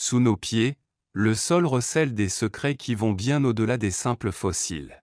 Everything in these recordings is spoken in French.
Sous nos pieds, le sol recèle des secrets qui vont bien au-delà des simples fossiles.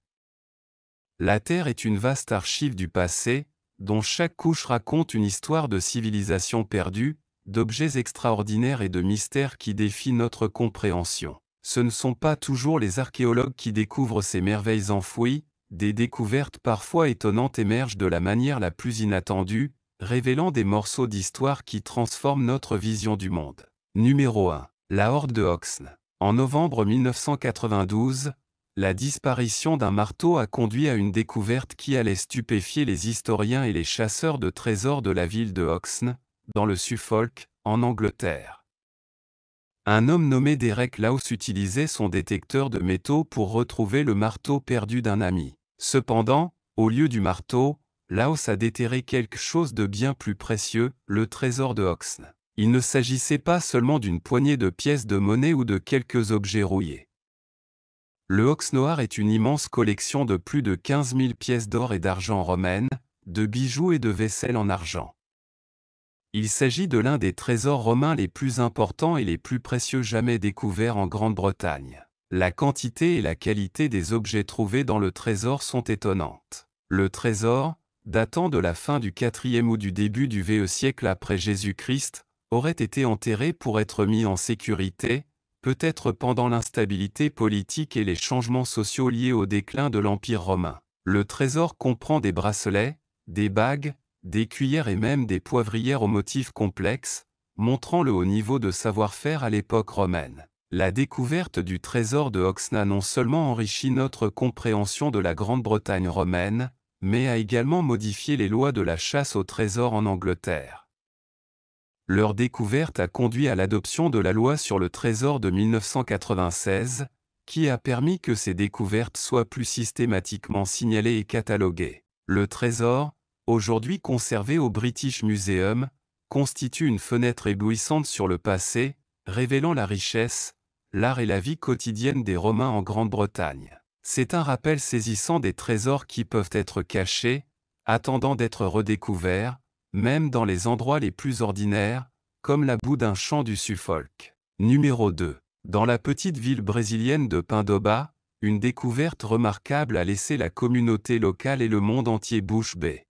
La Terre est une vaste archive du passé, dont chaque couche raconte une histoire de civilisation perdue, d'objets extraordinaires et de mystères qui défient notre compréhension. Ce ne sont pas toujours les archéologues qui découvrent ces merveilles enfouies, des découvertes parfois étonnantes émergent de la manière la plus inattendue, révélant des morceaux d'histoire qui transforment notre vision du monde. Numéro 1. La Horde de Hoxne. En novembre 1992, la disparition d'un marteau a conduit à une découverte qui allait stupéfier les historiens et les chasseurs de trésors de la ville de Hoxne, dans le Suffolk, en Angleterre. Un homme nommé Derek Laos utilisait son détecteur de métaux pour retrouver le marteau perdu d'un ami. Cependant, au lieu du marteau, Laos a déterré quelque chose de bien plus précieux, le trésor de Hoxne. Il ne s'agissait pas seulement d'une poignée de pièces de monnaie ou de quelques objets rouillés. Le Hox Noir est une immense collection de plus de 15 000 pièces d'or et d'argent romaines, de bijoux et de vaisselle en argent. Il s'agit de l'un des trésors romains les plus importants et les plus précieux jamais découverts en Grande-Bretagne. La quantité et la qualité des objets trouvés dans le trésor sont étonnantes. Le trésor, datant de la fin du 4e ou du début du VE siècle après Jésus-Christ, auraient été enterré pour être mis en sécurité, peut-être pendant l'instabilité politique et les changements sociaux liés au déclin de l'Empire romain. Le trésor comprend des bracelets, des bagues, des cuillères et même des poivrières aux motifs complexes, montrant le haut niveau de savoir-faire à l'époque romaine. La découverte du trésor de Oxna non seulement enrichit notre compréhension de la Grande-Bretagne romaine, mais a également modifié les lois de la chasse au trésor en Angleterre. Leur découverte a conduit à l'adoption de la loi sur le trésor de 1996, qui a permis que ces découvertes soient plus systématiquement signalées et cataloguées. Le trésor, aujourd'hui conservé au British Museum, constitue une fenêtre éblouissante sur le passé, révélant la richesse, l'art et la vie quotidienne des Romains en Grande-Bretagne. C'est un rappel saisissant des trésors qui peuvent être cachés, attendant d'être redécouverts, même dans les endroits les plus ordinaires, comme la boue d'un champ du Suffolk. Numéro 2. Dans la petite ville brésilienne de Pindoba, une découverte remarquable a laissé la communauté locale et le monde entier bouche bée.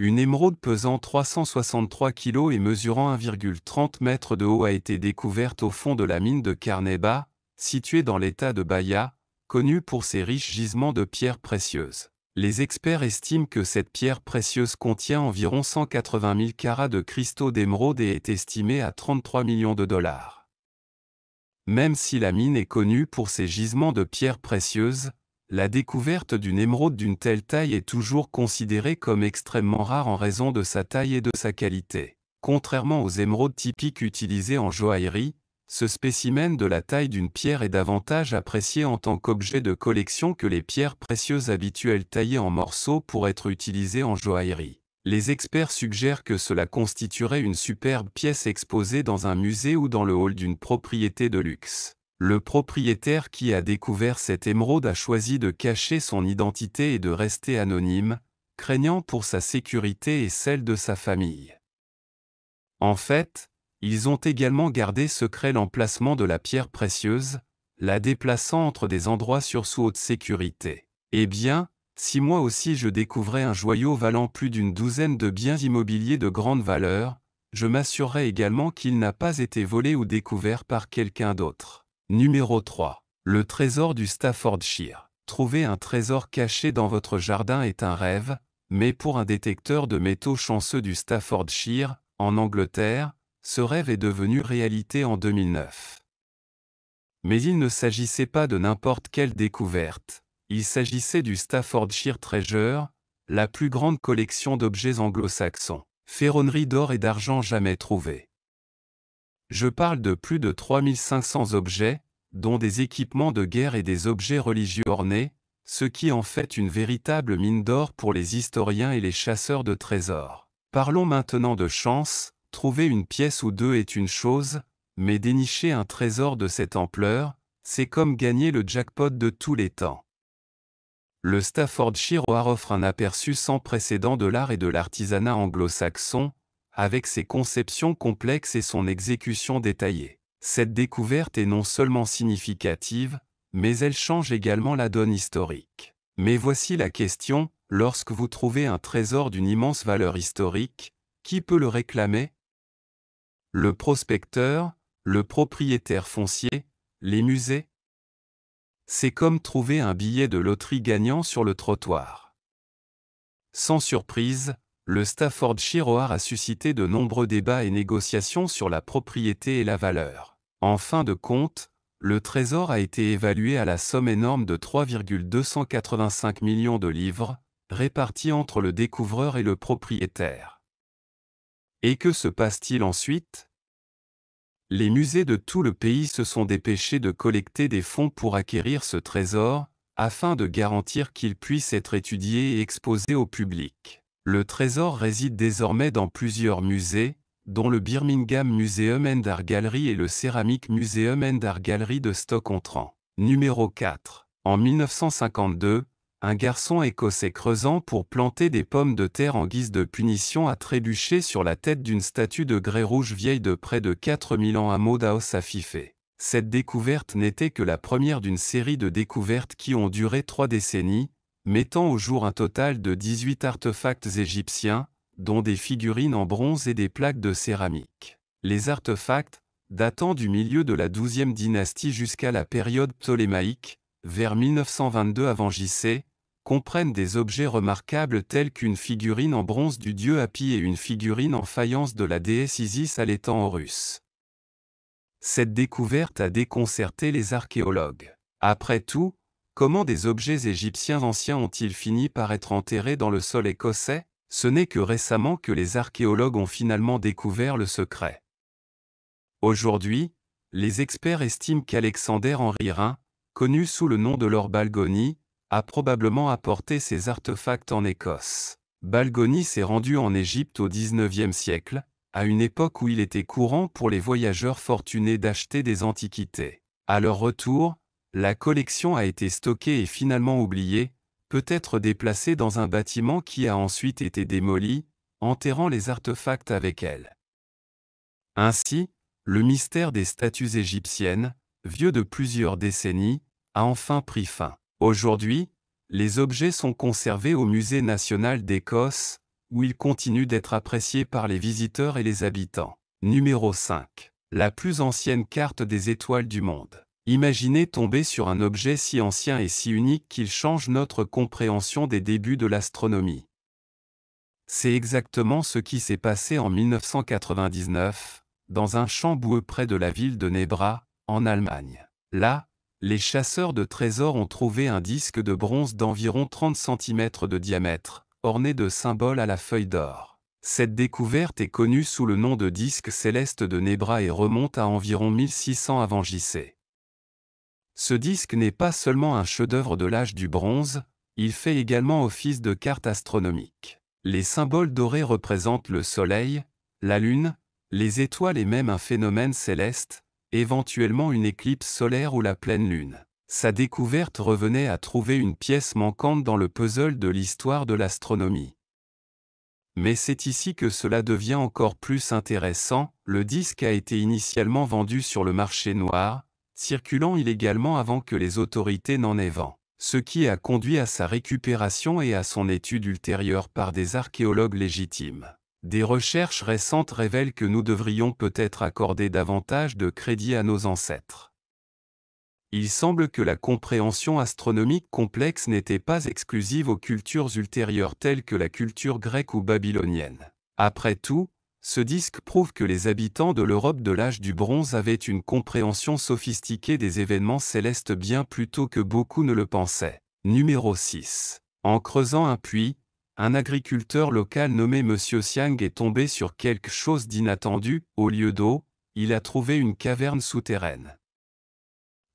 Une émeraude pesant 363 kg et mesurant 1,30 m de haut a été découverte au fond de la mine de Carneba, située dans l'état de Bahia, connue pour ses riches gisements de pierres précieuses. Les experts estiment que cette pierre précieuse contient environ 180 000 carats de cristaux d'émeraude et est estimée à 33 millions de dollars. Même si la mine est connue pour ses gisements de pierres précieuses, la découverte d'une émeraude d'une telle taille est toujours considérée comme extrêmement rare en raison de sa taille et de sa qualité. Contrairement aux émeraudes typiques utilisées en joaillerie, ce spécimen de la taille d'une pierre est davantage apprécié en tant qu'objet de collection que les pierres précieuses habituelles taillées en morceaux pour être utilisées en joaillerie. Les experts suggèrent que cela constituerait une superbe pièce exposée dans un musée ou dans le hall d'une propriété de luxe. Le propriétaire qui a découvert cette émeraude a choisi de cacher son identité et de rester anonyme, craignant pour sa sécurité et celle de sa famille. En fait, ils ont également gardé secret l'emplacement de la pierre précieuse, la déplaçant entre des endroits sur sous haute sécurité. Eh bien, si moi aussi je découvrais un joyau valant plus d'une douzaine de biens immobiliers de grande valeur, je m'assurerais également qu'il n'a pas été volé ou découvert par quelqu'un d'autre. Numéro 3. Le trésor du Staffordshire. Trouver un trésor caché dans votre jardin est un rêve, mais pour un détecteur de métaux chanceux du Staffordshire, en Angleterre, ce rêve est devenu réalité en 2009. Mais il ne s'agissait pas de n'importe quelle découverte, il s'agissait du Staffordshire Treasure, la plus grande collection d'objets anglo-saxons, ferronnerie d'or et d'argent jamais trouvée. Je parle de plus de 3500 objets, dont des équipements de guerre et des objets religieux ornés, ce qui en fait une véritable mine d'or pour les historiens et les chasseurs de trésors. Parlons maintenant de chance, Trouver une pièce ou deux est une chose, mais dénicher un trésor de cette ampleur, c'est comme gagner le jackpot de tous les temps. Le Staffordshire offre un aperçu sans précédent de l'art et de l'artisanat anglo-saxon, avec ses conceptions complexes et son exécution détaillée. Cette découverte est non seulement significative, mais elle change également la donne historique. Mais voici la question, lorsque vous trouvez un trésor d'une immense valeur historique, qui peut le réclamer le prospecteur, le propriétaire foncier, les musées C'est comme trouver un billet de loterie gagnant sur le trottoir. Sans surprise, le Staffordshire Oar a suscité de nombreux débats et négociations sur la propriété et la valeur. En fin de compte, le trésor a été évalué à la somme énorme de 3,285 millions de livres, répartis entre le découvreur et le propriétaire. Et que se passe-t-il ensuite Les musées de tout le pays se sont dépêchés de collecter des fonds pour acquérir ce trésor, afin de garantir qu'il puisse être étudié et exposé au public. Le trésor réside désormais dans plusieurs musées, dont le Birmingham Museum and Art Gallery et le Ceramic Museum and Art Gallery de stock on trent Numéro 4. En 1952, un garçon écossais creusant pour planter des pommes de terre en guise de punition a trébuché sur la tête d'une statue de grès rouge vieille de près de 4000 ans à Modaos à Fifé. Cette découverte n'était que la première d'une série de découvertes qui ont duré trois décennies, mettant au jour un total de 18 artefacts égyptiens, dont des figurines en bronze et des plaques de céramique. Les artefacts, datant du milieu de la 12e dynastie jusqu'à la période ptolémaïque, vers 1922 avant JC, comprennent des objets remarquables tels qu'une figurine en bronze du dieu Hapi et une figurine en faïence de la déesse Isis allaitant en russe. Cette découverte a déconcerté les archéologues. Après tout, comment des objets égyptiens anciens ont-ils fini par être enterrés dans le sol écossais Ce n'est que récemment que les archéologues ont finalement découvert le secret. Aujourd'hui, les experts estiment qu'Alexander Henri Rhin, connu sous le nom de Lord a probablement apporté ses artefacts en Écosse. Balgoni s'est rendu en Égypte au XIXe siècle, à une époque où il était courant pour les voyageurs fortunés d'acheter des antiquités. À leur retour, la collection a été stockée et finalement oubliée, peut-être déplacée dans un bâtiment qui a ensuite été démoli, enterrant les artefacts avec elle. Ainsi, le mystère des statues égyptiennes, vieux de plusieurs décennies, a enfin pris fin. Aujourd'hui, les objets sont conservés au Musée national d'Écosse, où ils continuent d'être appréciés par les visiteurs et les habitants. Numéro 5. La plus ancienne carte des étoiles du monde. Imaginez tomber sur un objet si ancien et si unique qu'il change notre compréhension des débuts de l'astronomie. C'est exactement ce qui s'est passé en 1999, dans un champ boueux près de la ville de Nebra, en Allemagne. Là, les chasseurs de trésors ont trouvé un disque de bronze d'environ 30 cm de diamètre, orné de symboles à la feuille d'or. Cette découverte est connue sous le nom de disque céleste de Nebra et remonte à environ 1600 avant JC. Ce disque n'est pas seulement un chef-d'œuvre de l'âge du bronze, il fait également office de carte astronomique. Les symboles dorés représentent le Soleil, la Lune, les étoiles et même un phénomène céleste, éventuellement une éclipse solaire ou la pleine lune. Sa découverte revenait à trouver une pièce manquante dans le puzzle de l'histoire de l'astronomie. Mais c'est ici que cela devient encore plus intéressant, le disque a été initialement vendu sur le marché noir, circulant illégalement avant que les autorités n'en aient vent, ce qui a conduit à sa récupération et à son étude ultérieure par des archéologues légitimes. Des recherches récentes révèlent que nous devrions peut-être accorder davantage de crédit à nos ancêtres. Il semble que la compréhension astronomique complexe n'était pas exclusive aux cultures ultérieures telles que la culture grecque ou babylonienne. Après tout, ce disque prouve que les habitants de l'Europe de l'âge du bronze avaient une compréhension sophistiquée des événements célestes bien plus tôt que beaucoup ne le pensaient. Numéro 6. En creusant un puits, un agriculteur local nommé M. Siang est tombé sur quelque chose d'inattendu, au lieu d'eau, il a trouvé une caverne souterraine.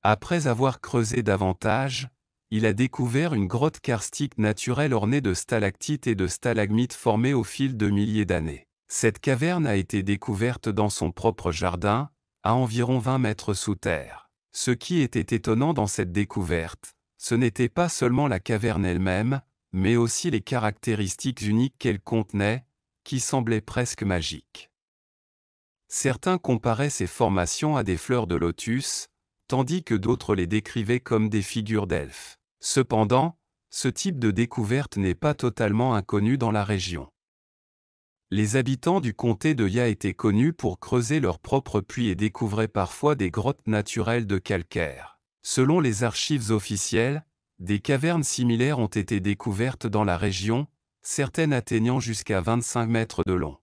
Après avoir creusé davantage, il a découvert une grotte karstique naturelle ornée de stalactites et de stalagmites formées au fil de milliers d'années. Cette caverne a été découverte dans son propre jardin, à environ 20 mètres sous terre. Ce qui était étonnant dans cette découverte, ce n'était pas seulement la caverne elle-même, mais aussi les caractéristiques uniques qu'elles contenaient, qui semblaient presque magiques. Certains comparaient ces formations à des fleurs de lotus, tandis que d'autres les décrivaient comme des figures d'elfes. Cependant, ce type de découverte n'est pas totalement inconnu dans la région. Les habitants du comté de Ya étaient connus pour creuser leurs propres puits et découvraient parfois des grottes naturelles de calcaire. Selon les archives officielles, des cavernes similaires ont été découvertes dans la région, certaines atteignant jusqu'à 25 mètres de long.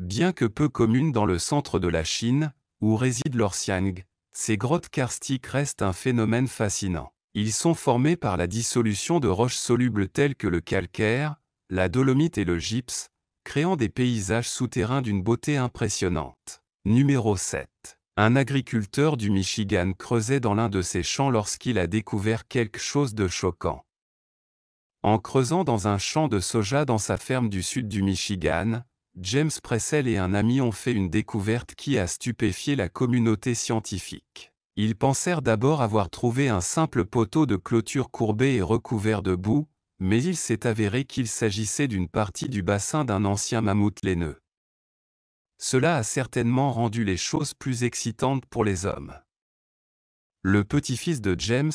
Bien que peu communes dans le centre de la Chine, où réside l'Orsiang, ces grottes karstiques restent un phénomène fascinant. Ils sont formés par la dissolution de roches solubles telles que le calcaire, la dolomite et le gypse, créant des paysages souterrains d'une beauté impressionnante. Numéro 7 un agriculteur du Michigan creusait dans l'un de ses champs lorsqu'il a découvert quelque chose de choquant. En creusant dans un champ de soja dans sa ferme du sud du Michigan, James Pressel et un ami ont fait une découverte qui a stupéfié la communauté scientifique. Ils pensèrent d'abord avoir trouvé un simple poteau de clôture courbé et recouvert de boue, mais il s'est avéré qu'il s'agissait d'une partie du bassin d'un ancien mammouth laineux. Cela a certainement rendu les choses plus excitantes pour les hommes. Le petit-fils de James,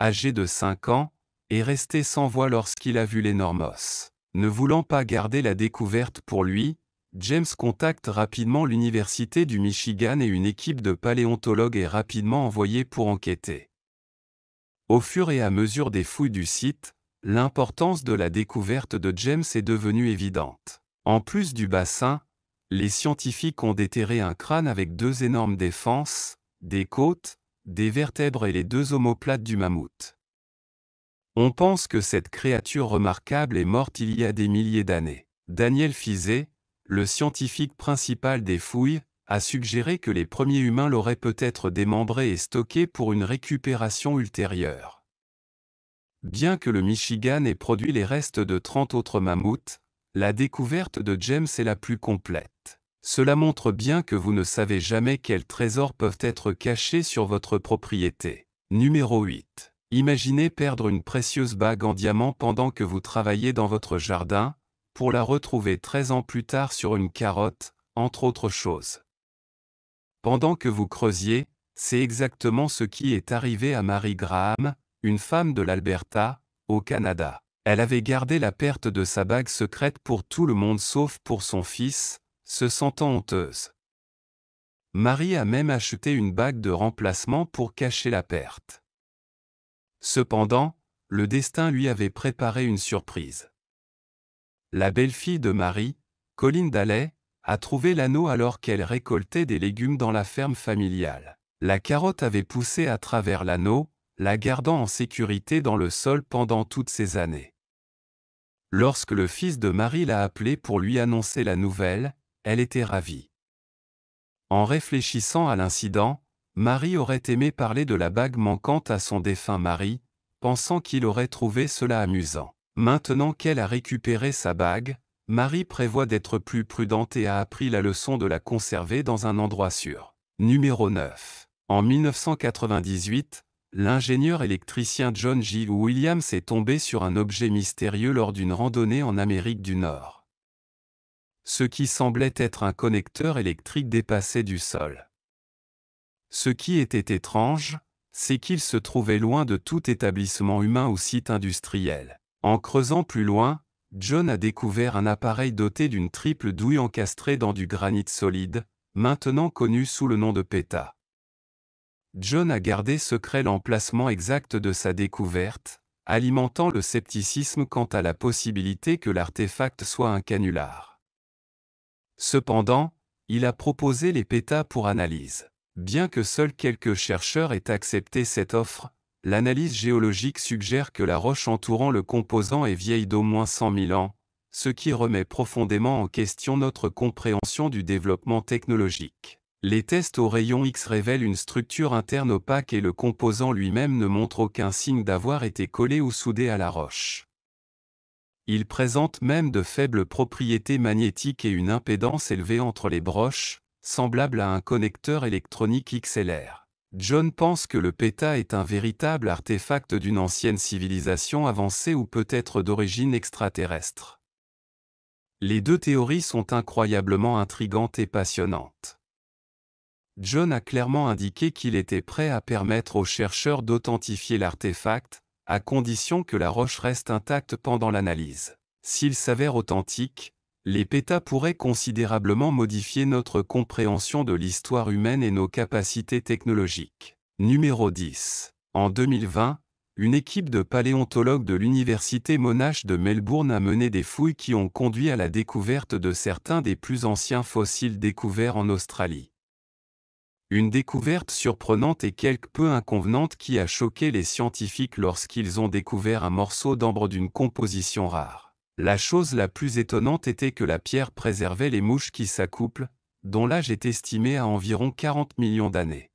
âgé de 5 ans, est resté sans voix lorsqu'il a vu l'énormos. Ne voulant pas garder la découverte pour lui, James contacte rapidement l'Université du Michigan et une équipe de paléontologues est rapidement envoyée pour enquêter. Au fur et à mesure des fouilles du site, l'importance de la découverte de James est devenue évidente. En plus du bassin, les scientifiques ont déterré un crâne avec deux énormes défenses, des côtes, des vertèbres et les deux omoplates du mammouth. On pense que cette créature remarquable est morte il y a des milliers d'années. Daniel Fizet, le scientifique principal des fouilles, a suggéré que les premiers humains l'auraient peut-être démembré et stocké pour une récupération ultérieure. Bien que le Michigan ait produit les restes de 30 autres mammouths, la découverte de James est la plus complète. Cela montre bien que vous ne savez jamais quels trésors peuvent être cachés sur votre propriété. Numéro 8. Imaginez perdre une précieuse bague en diamant pendant que vous travaillez dans votre jardin, pour la retrouver 13 ans plus tard sur une carotte, entre autres choses. Pendant que vous creusiez, c'est exactement ce qui est arrivé à Mary Graham, une femme de l'Alberta, au Canada. Elle avait gardé la perte de sa bague secrète pour tout le monde sauf pour son fils, se sentant honteuse. Marie a même acheté une bague de remplacement pour cacher la perte. Cependant, le destin lui avait préparé une surprise. La belle-fille de Marie, Colline Dallet, a trouvé l'anneau alors qu'elle récoltait des légumes dans la ferme familiale. La carotte avait poussé à travers l'anneau, la gardant en sécurité dans le sol pendant toutes ces années. Lorsque le fils de Marie l'a appelée pour lui annoncer la nouvelle, elle était ravie. En réfléchissant à l'incident, Marie aurait aimé parler de la bague manquante à son défunt mari, pensant qu'il aurait trouvé cela amusant. Maintenant qu'elle a récupéré sa bague, Marie prévoit d'être plus prudente et a appris la leçon de la conserver dans un endroit sûr. Numéro 9. En 1998, l'ingénieur électricien John G. Williams est tombé sur un objet mystérieux lors d'une randonnée en Amérique du Nord. Ce qui semblait être un connecteur électrique dépassé du sol. Ce qui était étrange, c'est qu'il se trouvait loin de tout établissement humain ou site industriel. En creusant plus loin, John a découvert un appareil doté d'une triple douille encastrée dans du granit solide, maintenant connu sous le nom de PETA. John a gardé secret l'emplacement exact de sa découverte, alimentant le scepticisme quant à la possibilité que l'artefact soit un canular. Cependant, il a proposé les pétas pour analyse. Bien que seuls quelques chercheurs aient accepté cette offre, l'analyse géologique suggère que la roche entourant le composant est vieille d'au moins 100 000 ans, ce qui remet profondément en question notre compréhension du développement technologique. Les tests au rayon X révèlent une structure interne opaque et le composant lui-même ne montre aucun signe d'avoir été collé ou soudé à la roche. Il présente même de faibles propriétés magnétiques et une impédance élevée entre les broches, semblable à un connecteur électronique XLR. John pense que le PETA est un véritable artefact d'une ancienne civilisation avancée ou peut-être d'origine extraterrestre. Les deux théories sont incroyablement intrigantes et passionnantes. John a clairement indiqué qu'il était prêt à permettre aux chercheurs d'authentifier l'artefact, à condition que la roche reste intacte pendant l'analyse. S'il s'avère authentique, les pétas pourraient considérablement modifier notre compréhension de l'histoire humaine et nos capacités technologiques. Numéro 10. En 2020, une équipe de paléontologues de l'Université Monash de Melbourne a mené des fouilles qui ont conduit à la découverte de certains des plus anciens fossiles découverts en Australie. Une découverte surprenante et quelque peu inconvenante qui a choqué les scientifiques lorsqu'ils ont découvert un morceau d'ambre d'une composition rare. La chose la plus étonnante était que la pierre préservait les mouches qui s'accouplent, dont l'âge est estimé à environ 40 millions d'années.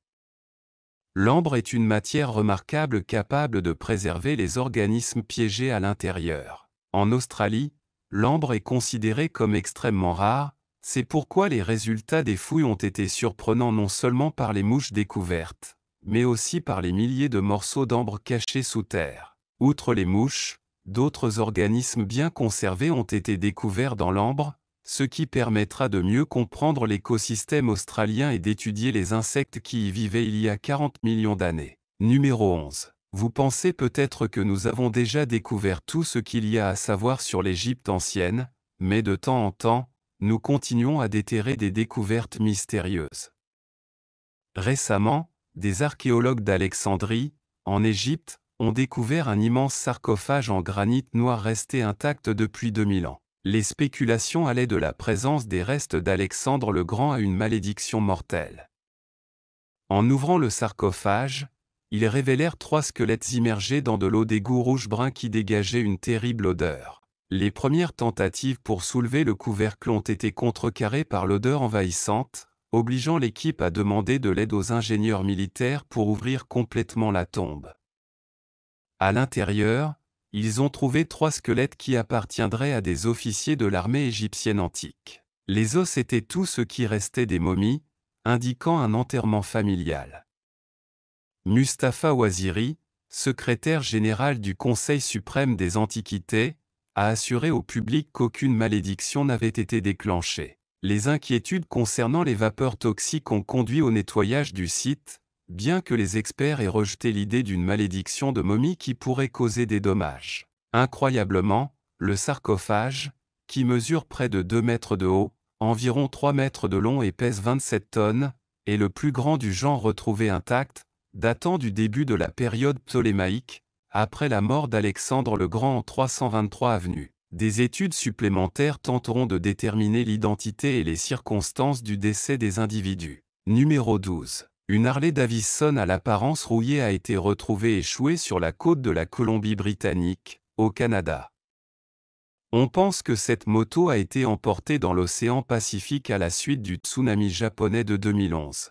L'ambre est une matière remarquable capable de préserver les organismes piégés à l'intérieur. En Australie, l'ambre est considéré comme extrêmement rare, c'est pourquoi les résultats des fouilles ont été surprenants non seulement par les mouches découvertes, mais aussi par les milliers de morceaux d'ambre cachés sous terre. Outre les mouches, d'autres organismes bien conservés ont été découverts dans l'ambre, ce qui permettra de mieux comprendre l'écosystème australien et d'étudier les insectes qui y vivaient il y a 40 millions d'années. Numéro 11. Vous pensez peut-être que nous avons déjà découvert tout ce qu'il y a à savoir sur l'Égypte ancienne, mais de temps en temps, nous continuons à déterrer des découvertes mystérieuses. Récemment, des archéologues d'Alexandrie, en Égypte, ont découvert un immense sarcophage en granit noir resté intact depuis 2000 ans. Les spéculations allaient de la présence des restes d'Alexandre le Grand à une malédiction mortelle. En ouvrant le sarcophage, ils révélèrent trois squelettes immergés dans de l'eau d'égout rouge-brun qui dégageait une terrible odeur. Les premières tentatives pour soulever le couvercle ont été contrecarrées par l'odeur envahissante, obligeant l'équipe à demander de l'aide aux ingénieurs militaires pour ouvrir complètement la tombe. À l'intérieur, ils ont trouvé trois squelettes qui appartiendraient à des officiers de l'armée égyptienne antique. Les os étaient tout ce qui restait des momies, indiquant un enterrement familial. Mustapha Waziri, secrétaire général du Conseil suprême des Antiquités, a assuré au public qu'aucune malédiction n'avait été déclenchée. Les inquiétudes concernant les vapeurs toxiques ont conduit au nettoyage du site, bien que les experts aient rejeté l'idée d'une malédiction de momie qui pourrait causer des dommages. Incroyablement, le sarcophage, qui mesure près de 2 mètres de haut, environ 3 mètres de long et pèse 27 tonnes, est le plus grand du genre retrouvé intact, datant du début de la période ptolémaïque, après la mort d'Alexandre le Grand en 323 avenue. Des études supplémentaires tenteront de déterminer l'identité et les circonstances du décès des individus. Numéro 12. Une Harley Davidson à l'apparence rouillée a été retrouvée échouée sur la côte de la Colombie-Britannique, au Canada. On pense que cette moto a été emportée dans l'océan Pacifique à la suite du tsunami japonais de 2011.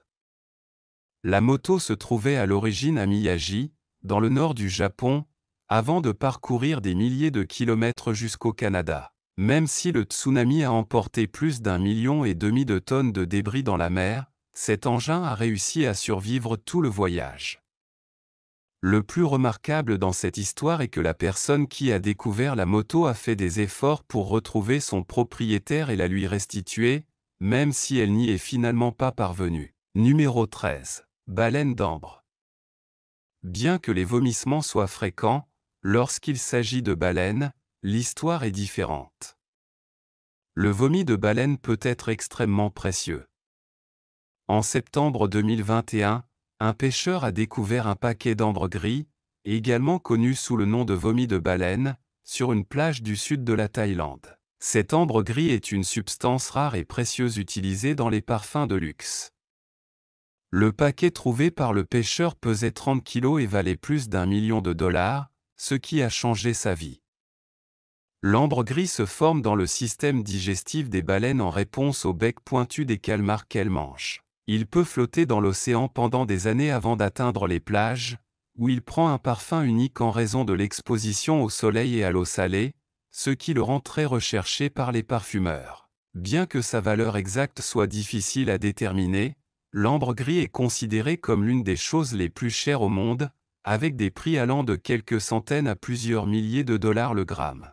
La moto se trouvait à l'origine à Miyagi, dans le nord du Japon, avant de parcourir des milliers de kilomètres jusqu'au Canada. Même si le tsunami a emporté plus d'un million et demi de tonnes de débris dans la mer, cet engin a réussi à survivre tout le voyage. Le plus remarquable dans cette histoire est que la personne qui a découvert la moto a fait des efforts pour retrouver son propriétaire et la lui restituer, même si elle n'y est finalement pas parvenue. Numéro 13. Baleine d'ambre. Bien que les vomissements soient fréquents, lorsqu'il s'agit de baleines, l'histoire est différente. Le vomi de baleine peut être extrêmement précieux. En septembre 2021, un pêcheur a découvert un paquet d'ambre gris, également connu sous le nom de vomi de baleine, sur une plage du sud de la Thaïlande. Cet ambre gris est une substance rare et précieuse utilisée dans les parfums de luxe. Le paquet trouvé par le pêcheur pesait 30 kilos et valait plus d'un million de dollars, ce qui a changé sa vie. L'ambre gris se forme dans le système digestif des baleines en réponse au bec pointu des calmars qu'elles mangent. Il peut flotter dans l'océan pendant des années avant d'atteindre les plages, où il prend un parfum unique en raison de l'exposition au soleil et à l'eau salée, ce qui le rend très recherché par les parfumeurs. Bien que sa valeur exacte soit difficile à déterminer, l'ambre gris est considéré comme l'une des choses les plus chères au monde, avec des prix allant de quelques centaines à plusieurs milliers de dollars le gramme.